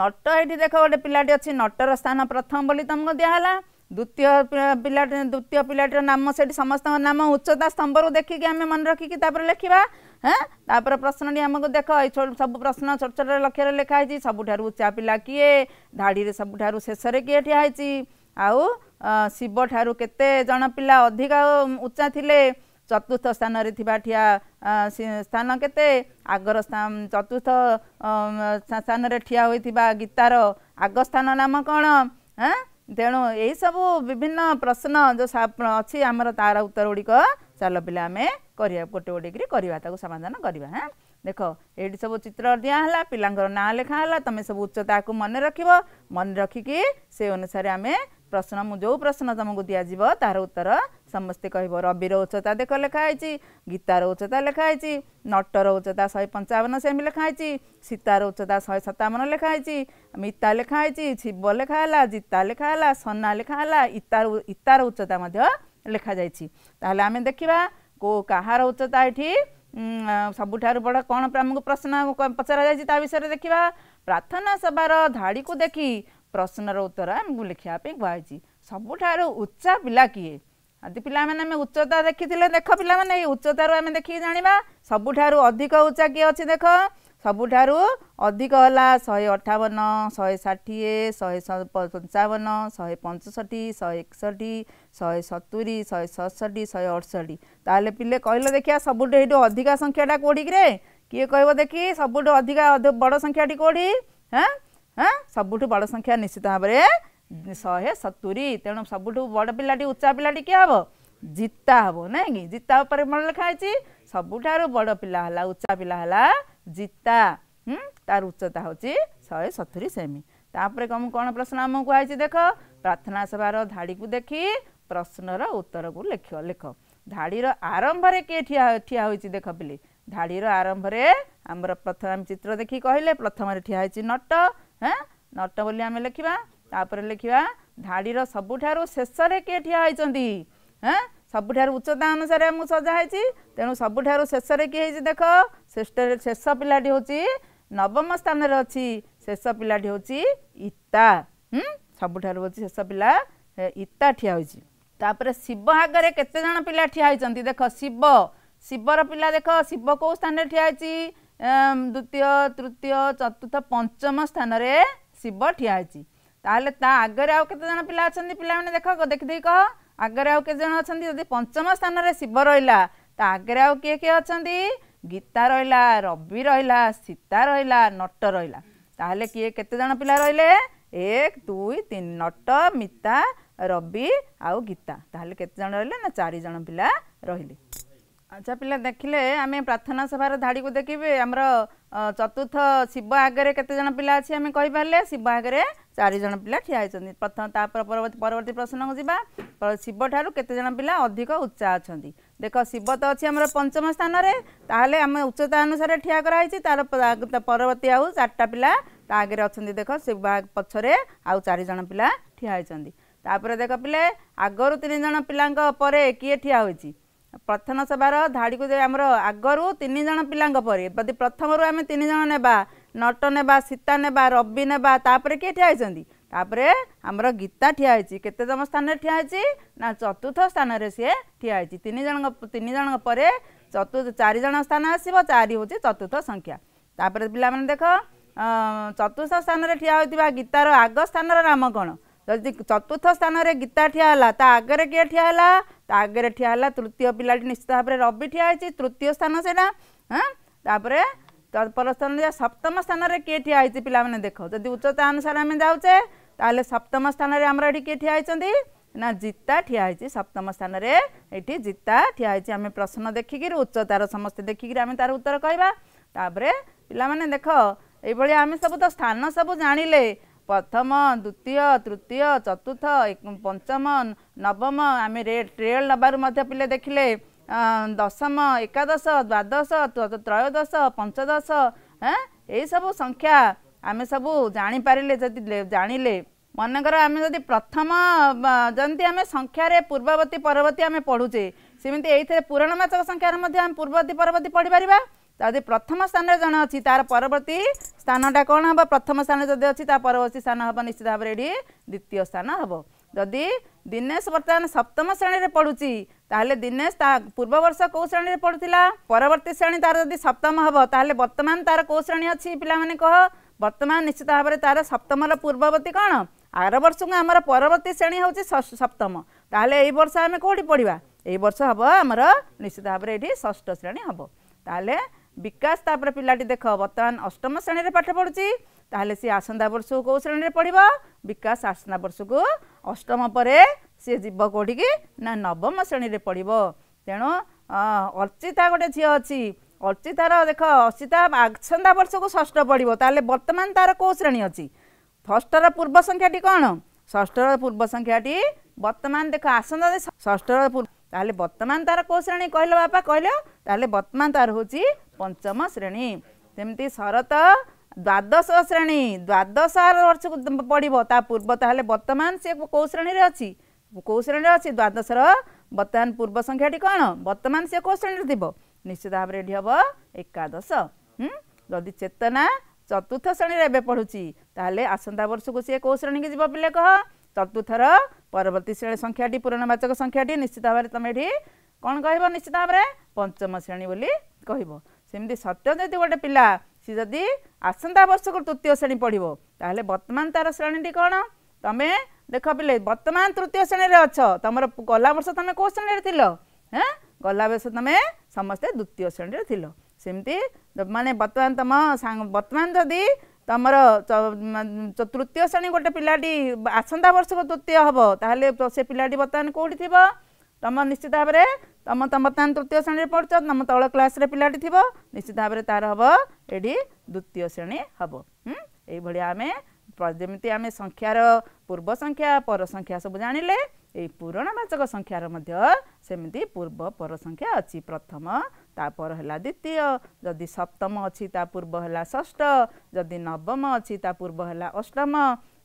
ନଟ ଏଇଠି ଦେଖ ଗୋଟେ ପିଲାଟି ଅଛି ନଟର ସ୍ଥାନ ପ୍ରଥମ ବୋଲି ତୁମକୁ ଦିଆହେଲା ଦ୍ୱିତୀୟ ପିଲାଟି ଦ୍ୱିତୀୟ ପିଲାଟିର ନାମ ସେଠି ସମସ୍ତଙ୍କ ନାମ ଉଚ୍ଚତା ସ୍ତମ୍ଭରୁ ଦେଖିକି ଆମେ ମନେ ରଖିକି ତାପରେ ଲେଖିବା ହଁ ତାପରେ ପ୍ରଶ୍ନଟି ଆମକୁ ଦେଖ ଏଇ ସବୁ ପ୍ରଶ୍ନ ଛୋଟ ଛୋଟ ଲକ୍ଷ୍ୟରେ ଲେଖା ହେଇଛି ସବୁଠାରୁ ଉଚ୍ଚା ପିଲା କିଏ ଧାଡ଼ିରେ ସବୁଠାରୁ ଶେଷରେ କିଏ ଠିଆ ହେଇଛି ଆଉ ଶିବଠାରୁ କେତେ ଜଣ ପିଲା ଅଧିକ ଉଚ୍ଚା ଥିଲେ ଚତୁର୍ଥ ସ୍ଥାନରେ ଥିବା ଠିଆ ସ୍ଥାନ କେତେ ଆଗର ଚତୁର୍ଥ ସ୍ଥାନରେ ଠିଆ ହୋଇଥିବା ଗୀତାର ଆଗ ସ୍ଥାନ ନାମ କ'ଣ ତେଣୁ ଏହିସବୁ ବିଭିନ୍ନ ପ୍ରଶ୍ନ ଯେଉଁ ଅଛି ଆମର ତାର ଉତ୍ତର ଗୁଡ଼ିକ ଚାଲ ପିଲା ଆମେ କରିବା ଗୋଟେ ଗୋଟେ କରି କରିବା ତାକୁ ସମାଧାନ କରିବା ହାଁ ଦେଖ ଏଇଠି ସବୁ ଚିତ୍ର ଦିଆହେଲା ପିଲାଙ୍କର ନାଁ ଲେଖା ହେଲା ତୁମେ ସବୁ ଉଚ୍ଚତାକୁ ମନେ ରଖିବ ମନେ ରଖିକି ସେ ଅନୁସାରେ ଆମେ ପ୍ରଶ୍ନ ମୁଁ ଯେଉଁ ପ୍ରଶ୍ନ ତୁମକୁ ଦିଆଯିବ ତାହାର ଉତ୍ତର ସମସ୍ତେ କହିବ ରବିର ଉଚ୍ଚତା ଦେଖ ଲେଖା ହେଇଛି ଗୀତାର ଉଚ୍ଚତା ଲେଖା ହେଇଛି ନଟର ଉଚ୍ଚତା ଶହେ ପଞ୍ଚାବନ ସେମି ଲେଖା ହେଇଛି ସୀତାର ଉଚ୍ଚତା ଶହେ ସତାବନ ଲେଖା ହେଇଛି ମିତା ଲେଖା ହେଇଛି ଶିବ ଲେଖା ହେଲା ଜିତା ଲେଖା ହେଲା ସନା ଲେଖା ହେଲା ଇତାର ଇତାର ଉଚ୍ଚତା ମଧ୍ୟ ଲେଖାଯାଇଛି ତାହେଲେ ଆମେ ଦେଖିବା କେଉଁ କାହାର ଉଚ୍ଚତା ଏଠି ସବୁଠାରୁ ବଡ଼ କ'ଣ ଆମକୁ ପ୍ରଶ୍ନ ପଚରାଯାଇଛି ତା ବିଷୟରେ ଦେଖିବା ପ୍ରାର୍ଥନା ସଭାର ଧାଡ଼ିକୁ ଦେଖି ପ୍ରଶ୍ନର ଉତ୍ତର ଆମକୁ ଲେଖିବା ପାଇଁ କୁହାଯାଇଛି ସବୁଠାରୁ ଉଚ୍ଚା ପିଲା କିଏ अन्त पहिला उच्चता उच्चता पै उच्चतारु देखि जानिबा सबुठारु अधिक उच्च के अरे देखो सबुठारु अधिक होला 158 अठाउन 155 श 161 शे पञ्ची शसठी ताले पिले कहिले देखिया त सबुठु अधिक संख्याटा देखि सबुठु अधिक बड संख्याटी को सबुठु बड संख्या निश्चित भावी ଶହେ ସତୁରୀ ତେଣୁ ସବୁଠୁ ବଡ଼ ପିଲାଟି ଉଚ୍ଚା ପିଲାଟି କିଏ ହେବ ଜିତା ହେବ ନାଇଁ କି ଜିତା ଉପରେ ମନେ ଲେଖା ହେଇଛି ସବୁଠାରୁ ବଡ଼ ପିଲା ହେଲା ଉଚ୍ଚା ପିଲା ହେଲା ଜିତା ତାର ଉଚ୍ଚତା ହେଉଛି ଶହେ ସତୁରୀ ସେମି ତାପରେ କମ କ'ଣ ପ୍ରଶ୍ନ ଆମକୁ କୁହାହେଇଛି ଦେଖ ପ୍ରାର୍ଥନା ସଭାର ଧାଡ଼ିକୁ ଦେଖି ପ୍ରଶ୍ନର ଉତ୍ତରକୁ ଲେଖ ଲେଖ ଧାଡ଼ିର ଆରମ୍ଭରେ କିଏ ଠିଆ ଠିଆ ହୋଇଛି ଦେଖ ପିଲି ଧାଡ଼ିର ଆରମ୍ଭରେ ଆମର ପ୍ରଥମେ ଆମେ ଚିତ୍ର ଦେଖି କହିଲେ ପ୍ରଥମରେ ଠିଆ ହେଇଛି ନଟ ହଁ ନଟ ବୋଲି ଆମେ ଲେଖିବା ତାପରେ ଲେଖିବା ଧାଡ଼ିର ସବୁଠାରୁ ଶେଷରେ କିଏ ଠିଆ ହୋଇଛନ୍ତି ହଁ ସବୁଠାରୁ ଉଚ୍ଚତା ଅନୁସାରେ ମୁଁ ସଜା ହେଇଛି ତେଣୁ ସବୁଠାରୁ ଶେଷରେ କିଏ ହେଇଛି ଦେଖ ଶ୍ରେଷ୍ଠରେ ଶେଷ ପିଲାଟି ହେଉଛି ନବମ ସ୍ଥାନରେ ଅଛି ଶେଷ ପିଲାଟି ହେଉଛି ଇତା ହୁଁ ସବୁଠାରୁ ହେଉଛି ଶେଷ ପିଲା ଇତା ଠିଆ ହୋଇଛି ତାପରେ ଶିବ ଆଗରେ କେତେ ଜଣ ପିଲା ଠିଆ ହୋଇଛନ୍ତି ଦେଖ ଶିବ ଶିବର ପିଲା ଦେଖ ଶିବ କେଉଁ ସ୍ଥାନରେ ଠିଆ ହେଇଛି ଦ୍ୱିତୀୟ ତୃତୀୟ ଚତୁର୍ଥ ପଞ୍ଚମ ସ୍ଥାନରେ ଶିବ ଠିଆ ହେଇଛି ତାହେଲେ ତା ଆଗରେ ଆଉ କେତେ ଜଣ ପିଲା ଅଛନ୍ତି ପିଲାମାନେ ଦେଖ ଦେଖି ଦେଇ କହ ଆଗରେ ଆଉ କେତେ ଜଣ ଅଛନ୍ତି ଯଦି ପଞ୍ଚମ ସ୍ଥାନରେ ଶିବ ରହିଲା ତା ଆଗରେ ଆଉ କିଏ କିଏ ଅଛନ୍ତି ଗୀତା ରହିଲା ରବି ରହିଲା ସୀତା ରହିଲା ନଟ ରହିଲା ତାହେଲେ କିଏ କେତେ ଜଣ ପିଲା ରହିଲେ ଏକ ଦୁଇ ତିନି ନଟ ମିତା ରବି ଆଉ ଗୀତା ତାହେଲେ କେତେ ରହିଲେ ନା ଚାରି ପିଲା ରହିଲେ ଆଚ୍ଛା ପିଲା ଦେଖିଲେ ଆମେ ପ୍ରାର୍ଥନା ସଭାର ଧାଡ଼ିକୁ ଦେଖିବେ ଆମର ଚତୁର୍ଥ ଶିବ ଆଗରେ କେତେ ଜଣ ପିଲା ଅଛି ଆମେ କହିପାରିଲେ ଶିବ ଆଗରେ ଚାରି ଜଣ ପିଲା ଠିଆ ହେଇଛନ୍ତି ପ୍ରଥମ ତା'ପରେ ପରବର୍ତ୍ତୀ ପରବର୍ତ୍ତୀ ପ୍ରଶ୍ନକୁ ଯିବା ଶିବ ଠାରୁ କେତେ ଜଣ ପିଲା ଅଧିକ ଉଚ୍ଚା ଅଛନ୍ତି ଦେଖ ଶିବ ତ ଅଛି ଆମର ପଞ୍ଚମ ସ୍ଥାନରେ ତାହେଲେ ଆମେ ଉଚ୍ଚତା ଅନୁସାରେ ଠିଆ କରାହେଇଛି ତା'ର ପରବର୍ତ୍ତୀ ଆଉ ଚାରିଟା ପିଲା ତା ଆଗରେ ଅଛନ୍ତି ଦେଖ ଶିବ ପଛରେ ଆଉ ଚାରି ଜଣ ପିଲା ଠିଆ ହେଇଛନ୍ତି ତା'ପରେ ଦେଖ ପିଲେ ଆଗରୁ ତିନି ଜଣ ପିଲାଙ୍କ ପରେ କିଏ ଠିଆ ହୋଇଛି ପ୍ରଥମ ସଭାର ଧାଡ଼ିକୁ ଯାଇ ଆମର ଆଗରୁ ତିନି ଜଣ ପିଲାଙ୍କ ପରି ଯଦି ପ୍ରଥମରୁ ଆମେ ତିନି ଜଣ ନେବା ନଟ ନେବା ସୀତା ନେବା ରବି ନେବା ତାପରେ କିଏ ଠିଆ ହୋଇଛନ୍ତି ତାପରେ ଆମର ଗୀତା ଠିଆ ହୋଇଛି କେତେତମ ସ୍ଥାନରେ ଠିଆ ହୋଇଛି ନା ଚତୁର୍ଥ ସ୍ଥାନରେ ସିଏ ଠିଆ ହୋଇଛି ତିନି ଜଣଙ୍କ ତିନି ଜଣଙ୍କ ପରେ ଚତୁର୍ଥ ଚାରି ଜଣ ସ୍ଥାନ ଆସିବ ଚାରି ହେଉଛି ଚତୁର୍ଥ ସଂଖ୍ୟା ତାପରେ ପିଲାମାନେ ଦେଖ ଚତୁର୍ଥ ସ୍ଥାନରେ ଠିଆ ହୋଇଥିବା ଗୀତାର ଆଗ ସ୍ଥାନର ନାମ କ'ଣ ଯଦି ଚତୁର୍ଥ ସ୍ଥାନରେ ଗୀତା ଠିଆ ହେଲା ତା ଆଗରେ କିଏ ଠିଆ ହେଲା ତା ଆଗରେ ଠିଆ ହେଲା ତୃତୀୟ ପିଲାଟି ନିଶ୍ଚିତ ଭାବରେ ରବି ଠିଆ ହେଇଛି ତୃତୀୟ ସ୍ଥାନ ସେଇଟା ହଁ ତାପରେ ପର ସ୍ଥାନ ସପ୍ତମ ସ୍ଥାନରେ କିଏ ଠିଆ ହେଇଛି ପିଲାମାନେ ଦେଖ ଯଦି ଉଚ୍ଚତା ଅନୁସାରେ ଆମେ ଯାଉଛେ ତାହେଲେ ସପ୍ତମ ସ୍ଥାନରେ ଆମର ଏଠି କିଏ ଠିଆ ହେଇଛନ୍ତି ନା ଜିତା ଠିଆ ହେଇଛି ସପ୍ତମ ସ୍ଥାନରେ ଏଠି ଜିତା ଠିଆ ହେଇଛି ଆମେ ପ୍ରଶ୍ନ ଦେଖିକିରି ଉଚ୍ଚତାର ସମସ୍ତେ ଦେଖିକିରି ଆମେ ତାର ଉତ୍ତର କହିବା ତାପରେ ପିଲାମାନେ ଦେଖ ଏଇଭଳିଆ ଆମେ ସବୁ ତ ସ୍ଥାନ ସବୁ ଜାଣିଲେ ପ୍ରଥମ ଦ୍ୱିତୀୟ ତୃତୀୟ ଚତୁର୍ଥ ପଞ୍ଚମ ନବମ ଆମେ ଟ୍ରେଲ ନେବାରୁ ମଧ୍ୟ ପିଲେ ଦେଖିଲେ ଦଶମ ଏକାଦଶ ଦ୍ୱାଦଶ ତ୍ରୟୋଦଶ ପଞ୍ଚଦଶ ହଁ ଏଇସବୁ ସଂଖ୍ୟା ଆମେ ସବୁ ଜାଣିପାରିଲେ ଯଦି ଜାଣିଲେ ମନେକର ଆମେ ଯଦି ପ୍ରଥମ ଯେମିତି ଆମେ ସଂଖ୍ୟାରେ ପୂର୍ବବର୍ତ୍ତୀ ପରବର୍ତ୍ତୀ ଆମେ ପଢ଼ୁଛେ ସେମିତି ଏଇଥିରେ ପୁରାଣ ପୁରାଣମାଚକ ସଂଖ୍ୟାରେ ମଧ୍ୟ ଆମେ ପୂର୍ବବର୍ତ୍ତୀ ପରବର୍ତ୍ତୀ ପଢ଼ିପାରିବା ଯଦି ପ୍ରଥମ ସ୍ଥାନରେ ଜଣେ ଅଛି ତା'ର ପରବର୍ତ୍ତୀ ସ୍ଥାନଟା କ'ଣ ହେବ ପ୍ରଥମ ସ୍ଥାନ ଯଦି ଅଛି ତା ପରବର୍ତ୍ତୀ ସ୍ଥାନ ହେବ ନିଶ୍ଚିତ ଭାବରେ ଏଠି ଦ୍ୱିତୀୟ ସ୍ଥାନ ହେବ ଯଦି ଦିନେଶ ବର୍ତ୍ତମାନ ସପ୍ତମ ଶ୍ରେଣୀରେ ପଢ଼ୁଛି ତାହେଲେ ଦିନେଶ ତା ପୂର୍ବ ବର୍ଷ କେଉଁ ଶ୍ରେଣୀରେ ପଢ଼ୁଥିଲା ପରବର୍ତ୍ତୀ ଶ୍ରେଣୀ ତା'ର ଯଦି ସପ୍ତମ ହେବ ତାହେଲେ ବର୍ତ୍ତମାନ ତା'ର କେଉଁ ଶ୍ରେଣୀ ଅଛି ପିଲାମାନେ କହ ବର୍ତ୍ତମାନ ନିଶ୍ଚିତ ଭାବରେ ତା'ର ସପ୍ତମର ପୂର୍ବବର୍ତ୍ତୀ କ'ଣ ଆର ବର୍ଷକୁ ଆମର ପରବର୍ତ୍ତୀ ଶ୍ରେଣୀ ହେଉଛି ସପ୍ତମ ତାହେଲେ ଏଇ ବର୍ଷ ଆମେ କେଉଁଠି ପଢ଼ିବା ଏଇ ବର୍ଷ ହେବ ଆମର ନିଶ୍ଚିତ ଭାବରେ ଏଠି ଷଷ୍ଠ ଶ୍ରେଣୀ ହେବ ତାହେଲେ ବିକାଶ ତାପରେ ପିଲାଟି ଦେଖ ବର୍ତ୍ତମାନ ଅଷ୍ଟମ ଶ୍ରେଣୀରେ ପାଠ ପଢ଼ୁଛି ତାହେଲେ ସିଏ ଆସନ୍ତା ବର୍ଷକୁ କେଉଁ ଶ୍ରେଣୀରେ ପଢ଼ିବ ବିକାଶ ଆସନ୍ତା ବର୍ଷକୁ ଅଷ୍ଟମ ପରେ ସିଏ ଯିବ କେଉଁଠିକି ନା ନବମ ଶ୍ରେଣୀରେ ପଢ଼ିବ ତେଣୁ ଅର୍ଚ୍ଚିତା ଗୋଟେ ଝିଅ ଅଛି ଅର୍ଚ୍ଚିତାର ଦେଖ ଅର୍ଚ୍ଚିତା ଆସନ୍ତା ବର୍ଷକୁ ଷଷ୍ଠ ପଢ଼ିବ ତାହେଲେ ବର୍ତ୍ତମାନ ତାର କେଉଁ ଶ୍ରେଣୀ ଅଛି ଷଷ୍ଠର ପୂର୍ବ ସଂଖ୍ୟାଟି କ'ଣ ଷଷ୍ଠର ପୂର୍ବ ସଂଖ୍ୟାଟି ବର୍ତ୍ତମାନ ଦେଖ ଆସନ୍ତା ଷଷ୍ଠର ତାହେଲେ ବର୍ତ୍ତମାନ ତାର କେଉଁ ଶ୍ରେଣୀ କହିଲ ବାପା କହିଲ ତାହେଲେ ବର୍ତ୍ତମାନ ତାର ହେଉଛି ପଞ୍ଚମ ଶ୍ରେଣୀ ସେମିତି ଶରତ ଦ୍ୱାଦଶ ଶ୍ରେଣୀ ଦ୍ୱାଦଶ ବର୍ଷକୁ ପଢ଼ିବ ତା ପୂର୍ବ ତାହେଲେ ବର୍ତ୍ତମାନ ସେ କେଉଁ ଶ୍ରେଣୀରେ ଅଛି କେଉଁ ଶ୍ରେଣୀରେ ଅଛି ଦ୍ୱାଦଶର ବର୍ତ୍ତମାନ ପୂର୍ବ ସଂଖ୍ୟାଟି କ'ଣ ବର୍ତ୍ତମାନ ସେ କେଉଁ ଶ୍ରେଣୀରେ ଥିବ ନିଶ୍ଚିତ ଭାବରେ ଏଠି ହେବ ଏକାଦଶ ଯଦି ଚେତନା ଚତୁର୍ଥ ଶ୍ରେଣୀରେ ଏବେ ପଢ଼ୁଛି ତାହେଲେ ଆସନ୍ତା ବର୍ଷକୁ ସିଏ କେଉଁ ଶ୍ରେଣୀକି ଯିବ ପିଲେ କହ ଚତୁର୍ଥର ପରବର୍ତ୍ତୀ ଶ୍ରେଣୀ ସଂଖ୍ୟାଟି ପୂରଣବାଚକ ସଂଖ୍ୟାଟି ନିଶ୍ଚିତ ଭାବରେ ତୁମେ ଏଠି କ'ଣ କହିବ ନିଶ୍ଚିତ ଭାବରେ ପଞ୍ଚମ ଶ୍ରେଣୀ ବୋଲି କହିବ ସେମିତି ସତ୍ୟ ଯଦି ଗୋଟେ ପିଲା ସେ ଯଦି ଆସନ୍ତା ବର୍ଷକୁ ତୃତୀୟ ଶ୍ରେଣୀ ପଢ଼ିବ ତାହେଲେ ବର୍ତ୍ତମାନ ତା'ର ଶ୍ରେଣୀଟି କ'ଣ ତୁମେ ଦେଖ ପିଲେ ବର୍ତ୍ତମାନ ତୃତୀୟ ଶ୍ରେଣୀରେ ଅଛ ତୁମର ଗଲା ବର୍ଷ ତମେ କେଉଁ ଶ୍ରେଣୀରେ ଥିଲ ହଁ ଗଲା ବର୍ଷ ତୁମେ ସମସ୍ତେ ଦ୍ୱିତୀୟ ଶ୍ରେଣୀରେ ଥିଲ ସେମିତି ମାନେ ବର୍ତ୍ତମାନ ତୁମ ସାଙ୍ଗ ବର୍ତ୍ତମାନ ଯଦି ତୁମର ତୃତୀୟ ଶ୍ରେଣୀ ଗୋଟେ ପିଲାଟି ଆସନ୍ତା ବର୍ଷକୁ ତୃତୀୟ ହେବ ତାହେଲେ ସେ ପିଲାଟି ବର୍ତ୍ତମାନ କେଉଁଠି ଥିବ ତୁମ ନିଶ୍ଚିତ ଭାବରେ तम त बर्तीय श्रेणीले पढ्छ त रे तल क्लास पिहाँ थियो निश्चित भाव एटी द्वितीय श्रेणी हे योभेमी संख्यार पूर्वसङ्ख्या परसङ्ख्या सबै जाँदै ए पुरानचकख्यारमि पूर्व संख्या अझ प्रथम तर द्वितीय जि सप्तम ता पूर्व होला ष जति नवम अर्व अष्टम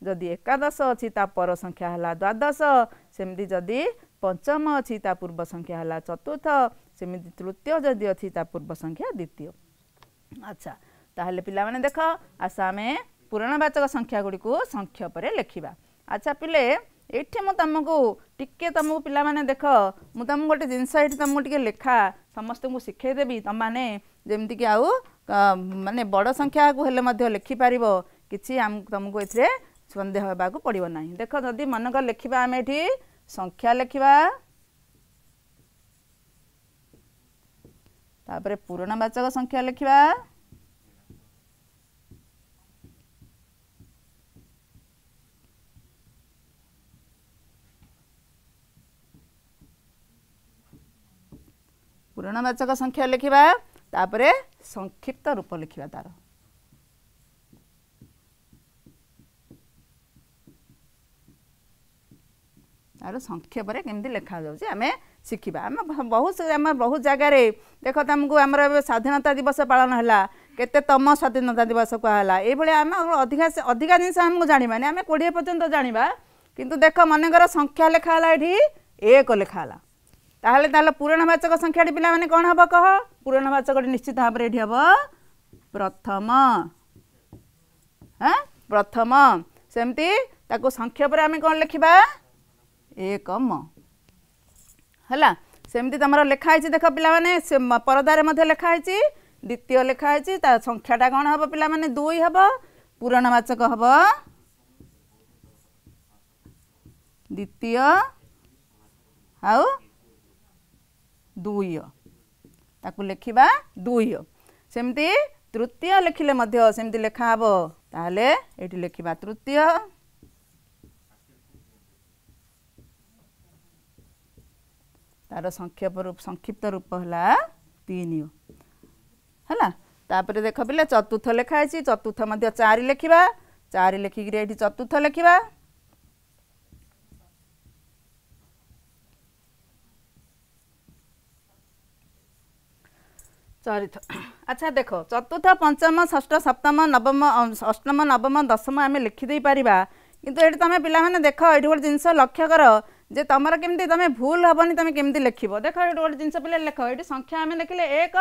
जाद द्वादश सेमती द्वादशी ପଞ୍ଚମ ଅଛି ତା ପୂର୍ବ ସଂଖ୍ୟା ହେଲା ଚତୁର୍ଥ ସେମିତି ତୃତୀୟ ଯଦି ଅଛି ତା ପୂର୍ବ ସଂଖ୍ୟା ଦ୍ୱିତୀୟ ଆଚ୍ଛା ତାହେଲେ ପିଲାମାନେ ଦେଖ ଆସ ଆମେ ପୁରାଣବାଚକ ସଂଖ୍ୟା ଗୁଡ଼ିକୁ ସଂକ୍ଷେପରେ ଲେଖିବା ଆଚ୍ଛା ପିଲେ ଏଇଠି ମୁଁ ତୁମକୁ ଟିକିଏ ତୁମକୁ ପିଲାମାନେ ଦେଖ ମୁଁ ତୁମକୁ ଗୋଟେ ଜିନିଷ ଏଇଠି ତୁମକୁ ଟିକିଏ ଲେଖା ସମସ୍ତଙ୍କୁ ଶିଖେଇଦେବି ତୁମମାନେ ଯେମିତିକି ଆଉ ମାନେ ବଡ଼ ସଂଖ୍ୟାକୁ ହେଲେ ମଧ୍ୟ ଲେଖିପାରିବ କିଛି ଆମ ତୁମକୁ ଏଥିରେ ସନ୍ଦେହ ହେବାକୁ ପଡ଼ିବ ନାହିଁ ଦେଖ ଯଦି ମନେକର ଲେଖିବା ଆମେ ଏଠି संख्या खिया तुरण बाचक संख्या लेख्दा पुराणवाचक संख्या लेख्दा संक्षिप्त रूप लेखिया तार ତା'ର ସଂକ୍ଷେପରେ କେମିତି ଲେଖାଯାଉଛି ଆମେ ଶିଖିବା ଆମେ ବହୁତ ଆମେ ବହୁତ ଜାଗାରେ ଦେଖ ତୁମକୁ ଆମର ଏବେ ସ୍ୱାଧୀନତା ଦିବସ ପାଳନ ହେଲା କେତେ ତମ ସ୍ୱାଧୀନତା ଦିବସ କୁହାହେଲା ଏଇଭଳିଆ ଆମେ ଅଧିକା ଅଧିକା ଜିନିଷ ଆମକୁ ଜାଣିବାନି ଆମେ କୋଡ଼ିଏ ପର୍ଯ୍ୟନ୍ତ ଜାଣିବା କିନ୍ତୁ ଦେଖ ମନେକର ସଂଖ୍ୟା ଲେଖା ହେଲା ଏଠି ଏକ ଲେଖା ହେଲା ତାହେଲେ ତାହେଲେ ପୁରାଣବାଚକ ସଂଖ୍ୟାଟି ପିଲାମାନେ କ'ଣ ହେବ କହ ପୁରାଣବାଚକଟି ନିଶ୍ଚିତ ଭାବରେ ଏଠି ହେବ ପ୍ରଥମ ହଁ ପ୍ରଥମ ସେମିତି ତାକୁ ସଂକ୍ଷେପରେ ଆମେ କ'ଣ ଲେଖିବା ଏକମ ହେଲା ସେମିତି ତମର ଲେଖା ହେଇଛି ଦେଖ ପିଲାମାନେ ସେ ପରଦାରେ ମଧ୍ୟ ଲେଖା ହେଇଛି ଦ୍ୱିତୀୟ ଲେଖା ହେଇଛି ତା ସଂଖ୍ୟାଟା କ'ଣ ହେବ ପିଲାମାନେ ଦୁଇ ହେବ ପୂରଣବାଚକ ହେବ ଦ୍ୱିତୀୟ ଆଉ ଦୁଇ ତାକୁ ଲେଖିବା ଦୁଇ ସେମିତି ତୃତୀୟ ଲେଖିଲେ ମଧ୍ୟ ସେମିତି ଲେଖା ହେବ ତାହେଲେ ଏଇଠି ଲେଖିବା ତୃତୀୟ ତାର ସଂକ୍ଷେପ ରୂପ ସଂକ୍ଷିପ୍ତ ରୂପ ହେଲା ତିନି ହେଲା ତାପରେ ଦେଖ ପିଲା ଚତୁର୍ଥ ଲେଖା ହେଇଛି ଚତୁର୍ଥ ମଧ୍ୟ ଚାରି ଲେଖିବା ଚାରି ଲେଖିକିରି ଏଇଠି ଚତୁର୍ଥ ଲେଖିବା ଚରିଥ ଆଚ୍ଛା ଦେଖ ଚତୁର୍ଥ ପଞ୍ଚମ ଷଷ୍ଠ ସପ୍ତମ ନବମ ଅଷ୍ଟମ ନବମ ଦଶମ ଆମେ ଲେଖିଦେଇ ପାରିବା କିନ୍ତୁ ଏଇଠି ତୁମେ ପିଲାମାନେ ଦେଖ ଏଇଠି ଗୋଟେ ଜିନିଷ ଲକ୍ଷ୍ୟ କର ଯେ ତମର କେମିତି ତମେ ଭୁଲ ହବନି ତମେ କେମିତି ଲେଖିବ ଦେଖ ଏଇଠି ଗୋଟେ ଜିନିଷ ପିଲା ଲେଖ ଏଇଠି ସଂଖ୍ୟା ଆମେ ଲେଖିଲେ ଏକ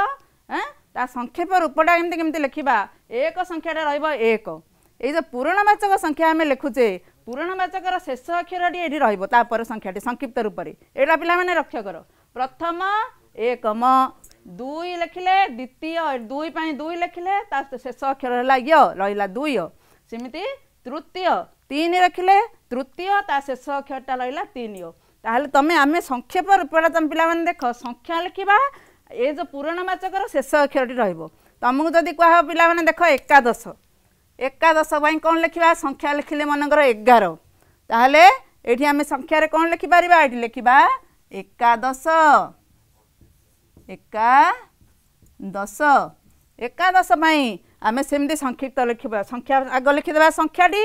ତା ସଂକ୍ଷେପ ରୂପଟା କେମିତି କେମିତି ଲେଖିବା ଏକ ସଂଖ୍ୟାଟା ରହିବ ଏକ ଏଇ ଯେଉଁ ପୁରୁଣବାଚକ ସଂଖ୍ୟା ଆମେ ଲେଖୁଛେ ପୁରୁଣବାଚକର ଶେଷ ଅକ୍ଷରଟି ଏଇଠି ରହିବ ତାପରେ ସଂଖ୍ୟାଟି ସଂକ୍ଷିପ୍ତ ରୂପରେ ଏଇଟା ପିଲାମାନେ ରକ୍ଷ କର ପ୍ରଥମ ଏକମ ଦୁଇ ଲେଖିଲେ ଦ୍ୱିତୀୟ ଦୁଇ ପାଇଁ ଦୁଇ ଲେଖିଲେ ତା ଶେଷ ଅକ୍ଷର ହେଲା ୟ ରହିଲା ଦୁଇ ସେମିତି ତୃତୀୟ ତିନି ରଖିଲେ ତୃତୀୟ ତା ଶେଷ ଅକ୍ଷରଟା ରହିଲା ତିନି ଓ ତାହେଲେ ତୁମେ ଆମେ ସଂକ୍ଷେପ ରୂପଟା ତୁମେ ପିଲାମାନେ ଦେଖ ସଂଖ୍ୟା ଲେଖିବା ଏ ଯେଉଁ ପୁରାଣବାଚକର ଶେଷ ଅକ୍ଷରଟି ରହିବ ତୁମକୁ ଯଦି କୁହାହେବ ପିଲାମାନେ ଦେଖ ଏକାଦଶ ଏକାଦଶ ପାଇଁ କ'ଣ ଲେଖିବା ସଂଖ୍ୟା ଲେଖିଲେ ମନେକର ଏଗାର ତାହେଲେ ଏଇଠି ଆମେ ସଂଖ୍ୟାରେ କ'ଣ ଲେଖିପାରିବା ଏଇଠି ଲେଖିବା ଏକାଦଶ ଏକା ଦଶ ଏକାଦଶ ପାଇଁ ଆମେ ସେମିତି ସଂକ୍ଷିପ୍ତ ଲେଖିବା ସଂଖ୍ୟା ଆଗ ଲେଖିଦେବା ସଂଖ୍ୟାଟି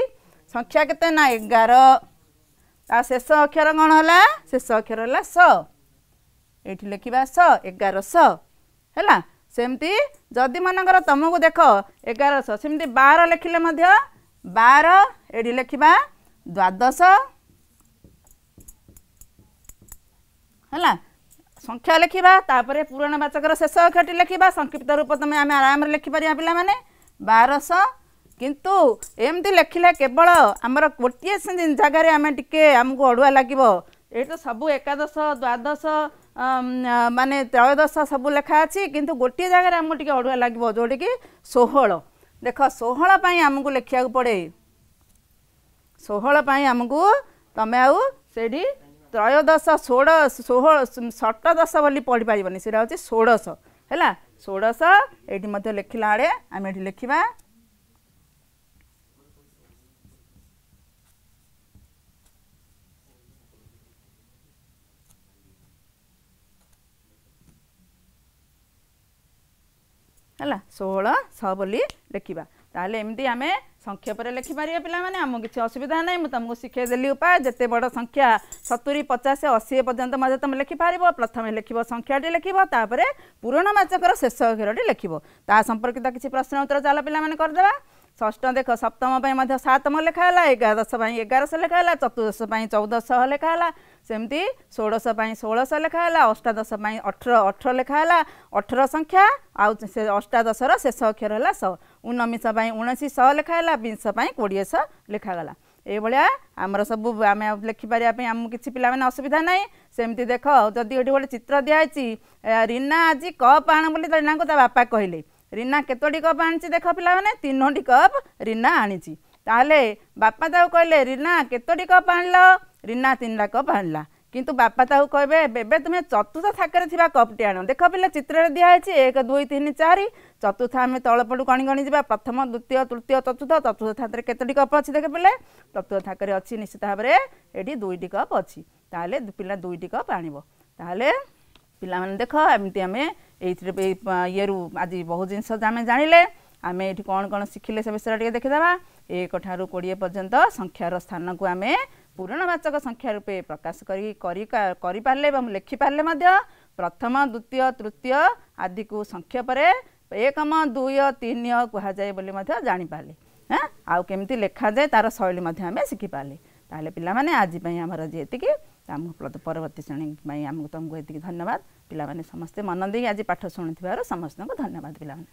ସଂଖ୍ୟା କେତେ ନା ଏଗାର ତା ଶେଷ ଅକ୍ଷର କ'ଣ ହେଲା ଶେଷ ଅକ୍ଷର ହେଲା ସ ଏଇଠି ଲେଖିବା ସ ଏଗାର ସ ହେଲା ସେମିତି ଯଦି ମନେକର ତୁମକୁ ଦେଖ ଏଗାର ଶହ ସେମିତି ବାର ଲେଖିଲେ ମଧ୍ୟ ବାର ଏଠି ଲେଖିବା ଦ୍ୱାଦଶ ହେଲା ସଂଖ୍ୟା ଲେଖିବା ତାପରେ ପୁରାଣ ବାଚକର ଶେଷ ଅକ୍ଷରଟି ଲେଖିବା ସଂକ୍ଷିପ୍ତ ରୂପ ତୁମେ ଆମେ ଆରାମରେ ଲେଖିପାରିବା ପିଲାମାନେ ବାରଶହ କିନ୍ତୁ ଏମିତି ଲେଖିଲେ କେବଳ ଆମର ଗୋଟିଏ ଜାଗାରେ ଆମେ ଟିକେ ଆମକୁ ଅଡ଼ୁଆ ଲାଗିବ ଏଇ ତ ସବୁ ଏକାଦଶ ଦ୍ୱାଦଶ ମାନେ ତ୍ରୟୋଦଶ ସବୁ ଲେଖା ଅଛି କିନ୍ତୁ ଗୋଟିଏ ଜାଗାରେ ଆମକୁ ଟିକେ ଅଡ଼ୁଆ ଲାଗିବ ଯେଉଁଟିକି ଷୋହଳ ଦେଖ ଷୋହଳ ପାଇଁ ଆମକୁ ଲେଖିବାକୁ ପଡ଼େ ଷୋହଳ ପାଇଁ ଆମକୁ ତମେ ଆଉ ସେଇଠି ତ୍ରୟୋଦଶ ଷୋଡ଼ ଷୋହଳ ଷଟଦଶ ବୋଲି ପଢ଼ିପାରିବନି ସେଇଟା ହେଉଛି ଷୋଡ଼ଶ ହେଲା ଷୋଡ଼ଶ ଏଇଠି ମଧ୍ୟ ଲେଖିଲା ବେଳେ ଆମେ ଏଠି ଲେଖିବା ହେଲା ଷୋହଳ ଛଅ ବୋଲି ଲେଖିବା ତାହେଲେ ଏମିତି ଆମେ संख्यापर लेखिपारे पहिला असुविधा नै म ति उपाय जेते बड सङ्ख्या सतुरी पचास असी पर्यन्त त प्रथम लेखियो संख्याटी लेखि तर पुरानो माचक र शेष घिरटो ता सम्पर्कित्छ प्रश्न उत्तर चाह पहिलादे षष्ठम देख सप्तमै मतम लेखाहेला एघार दसपई एघारश लेखाहेला चतुर्दश लेखाहेलामि षोडशो लेखाहेला अष्टादप अठर अठर लेखाहेला अठरसङ्ख्या संख्या आ अष्टादशर शेष अक्षर होला उना उन्नाश लेखाहेला विश पा कोडेस लेखागला भा अमर सबै आम लेखिपार पिने असुविधा नै समिति देखि एउटा भोलि चित्र दि रीना आज क पाण बिनाको त बापा कहिले ରିନା କେତୋଟି କପ୍ ଆଣିଛି ଦେଖ ପିଲାମାନେ ତିନୋଟି କପ୍ ରିନା ଆଣିଛି ତାହେଲେ ବାପା ତାକୁ କହିଲେ ରିନା କେତୋଟି କପ୍ ଆଣିଲ ରିନା ତିନିଟା କପ୍ ଆଣିଲା କିନ୍ତୁ ବାପା ତାକୁ କହିବେ ଏବେ ତୁମେ ଚତୁର୍ଥ ଥାକରେ ଥିବା କପ୍ଟି ଆଣ ଦେଖ ପିଲା ଚିତ୍ରରେ ଦିଆହେଇଛି ଏକ ଦୁଇ ତିନି ଚାରି ଚତୁର୍ଥ ଆମେ ତଳପଟୁ ଗଣି ଗଣି ଯିବା ପ୍ରଥମ ଦ୍ୱିତୀୟ ତୃତୀୟ ଚତୁର୍ଥ ଚତୁର୍ଥ ଥାକରେ କେତୋଟି କପ୍ ଅଛି ଦେଖ ପିଲେ ଚତୁର୍ଥ ଥାକରେ ଅଛି ନିଶ୍ଚିତ ଭାବରେ ଏଠି ଦୁଇଟି କପ୍ ଅଛି ତାହେଲେ ପିଲା ଦୁଇଟି କପ୍ ଆଣିବ ତାହେଲେ ପିଲାମାନେ ଦେଖ ଏମିତି ଆମେ ଏଇଥିରେ ଏଇ ଇଏରୁ ଆଜି ବହୁତ ଜିନିଷ ଆମେ ଜାଣିଲେ ଆମେ ଏଠି କ'ଣ କ'ଣ ଶିଖିଲେ ସେ ବିଷୟରେ ଟିକେ ଦେଖିଦେବା ଏକଠାରୁ କୋଡ଼ିଏ ପର୍ଯ୍ୟନ୍ତ ସଂଖ୍ୟାର ସ୍ଥାନକୁ ଆମେ ପୂରଣବାଚକ ସଂଖ୍ୟା ରୂପେ ପ୍ରକାଶ କରି କରିପାରିଲେ ଏବଂ ଲେଖିପାରିଲେ ମଧ୍ୟ ପ୍ରଥମ ଦ୍ୱିତୀୟ ତୃତୀୟ ଆଦିକୁ ସଂକ୍ଷେପରେ ଏକମ ଦୁଇ ତିନି କୁହାଯାଏ ବୋଲି ମଧ୍ୟ ଜାଣିପାରିଲେ ହଁ ଆଉ କେମିତି ଲେଖାଯାଏ ତା'ର ଶୈଳୀ ମଧ୍ୟ ଆମେ ଶିଖିପାରିଲେ ତାହେଲେ ପିଲାମାନେ ଆଜି ପାଇଁ ଆମର ଯେତିକି ଆମକୁ ପରବର୍ତ୍ତୀ ଶ୍ରେଣୀ ପାଇଁ ଆମକୁ ତୁମକୁ ଏତିକି ଧନ୍ୟବାଦ पिस्ते मनदेखि आज पाठ शुथ सम धन्यवाद पहिला